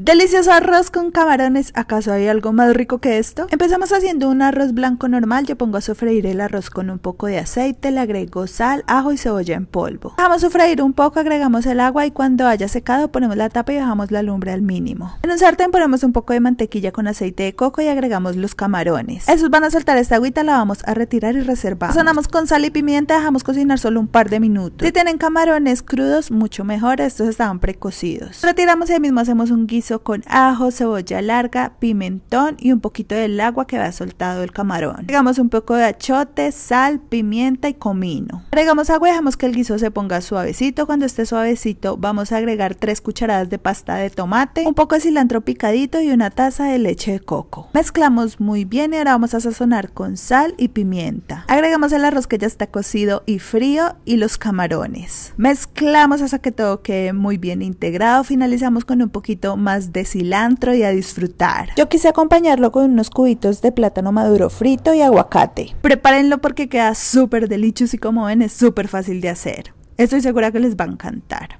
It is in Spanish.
Delicioso arroz con camarones, ¿acaso hay algo más rico que esto? Empezamos haciendo un arroz blanco normal, yo pongo a sofreír el arroz con un poco de aceite, le agrego sal, ajo y cebolla en polvo. Dejamos sofreír un poco, agregamos el agua y cuando haya secado ponemos la tapa y bajamos la lumbre al mínimo. En un sartén ponemos un poco de mantequilla con aceite de coco y agregamos los camarones. Esos van a soltar esta agüita, la vamos a retirar y reservar. Sonamos con sal y pimienta, dejamos cocinar solo un par de minutos. Si tienen camarones crudos, mucho mejor, estos estaban precocidos. Retiramos y ahí mismo hacemos un guiso con ajo, cebolla larga, pimentón y un poquito del agua que había soltado el camarón. Agregamos un poco de achote, sal, pimienta y comino. Agregamos agua y dejamos que el guiso se ponga suavecito. Cuando esté suavecito vamos a agregar 3 cucharadas de pasta de tomate, un poco de cilantro picadito y una taza de leche de coco. Mezclamos muy bien y ahora vamos a sazonar con sal y pimienta. Agregamos el arroz que ya está cocido y frío y los camarones. Mezclamos hasta que todo quede muy bien integrado. Finalizamos con un poquito más de cilantro y a disfrutar. Yo quise acompañarlo con unos cubitos de plátano maduro frito y aguacate. Prepárenlo porque queda súper delicioso y como ven es súper fácil de hacer. Estoy segura que les va a encantar.